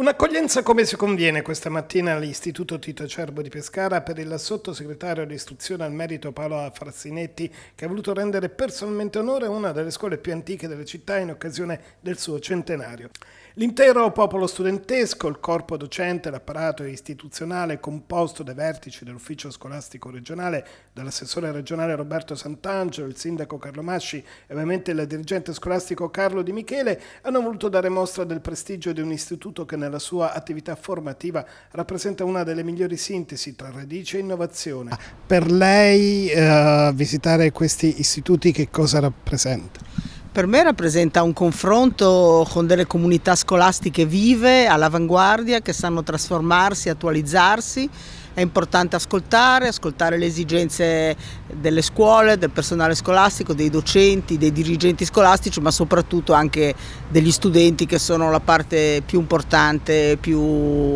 Un'accoglienza come si conviene questa mattina all'Istituto Tito Cerbo di Pescara per il sottosegretario di istruzione al merito Paolo Frassinetti che ha voluto rendere personalmente onore a una delle scuole più antiche della città in occasione del suo centenario. L'intero popolo studentesco, il corpo docente, l'apparato istituzionale composto dai vertici dell'ufficio scolastico regionale, dall'assessore regionale Roberto Sant'Angelo, il sindaco Carlo Masci e ovviamente il dirigente scolastico Carlo Di Michele hanno voluto dare mostra del prestigio di un istituto che nel nella sua attività formativa rappresenta una delle migliori sintesi tra radice e innovazione. Ah. Per lei eh, visitare questi istituti che cosa rappresenta? Per me rappresenta un confronto con delle comunità scolastiche vive, all'avanguardia, che sanno trasformarsi, attualizzarsi è importante ascoltare, ascoltare le esigenze delle scuole, del personale scolastico, dei docenti, dei dirigenti scolastici, ma soprattutto anche degli studenti che sono la parte più importante, più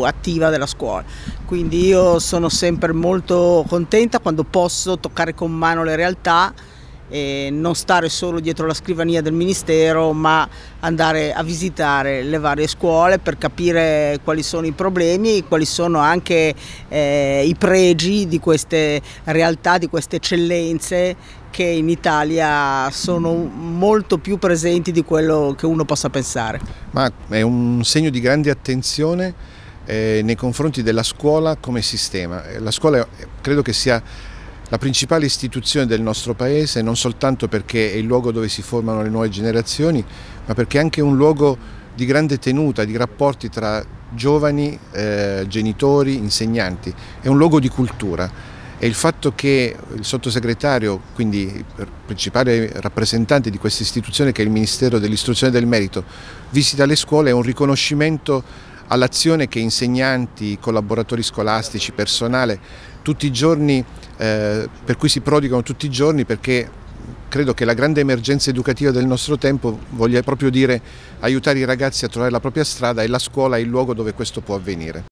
attiva della scuola. Quindi io sono sempre molto contenta quando posso toccare con mano le realtà e non stare solo dietro la scrivania del Ministero ma andare a visitare le varie scuole per capire quali sono i problemi e quali sono anche eh, i pregi di queste realtà, di queste eccellenze che in Italia sono molto più presenti di quello che uno possa pensare. Ma è un segno di grande attenzione eh, nei confronti della scuola come sistema. Eh, la scuola credo che sia la principale istituzione del nostro paese non soltanto perché è il luogo dove si formano le nuove generazioni, ma perché è anche un luogo di grande tenuta, di rapporti tra giovani, eh, genitori, insegnanti, è un luogo di cultura e il fatto che il sottosegretario, quindi il principale rappresentante di questa istituzione che è il Ministero dell'Istruzione e del Merito, visita le scuole è un riconoscimento all'azione che insegnanti, collaboratori scolastici, personale, tutti i giorni, eh, per cui si prodigano tutti i giorni perché credo che la grande emergenza educativa del nostro tempo voglia proprio dire aiutare i ragazzi a trovare la propria strada e la scuola è il luogo dove questo può avvenire.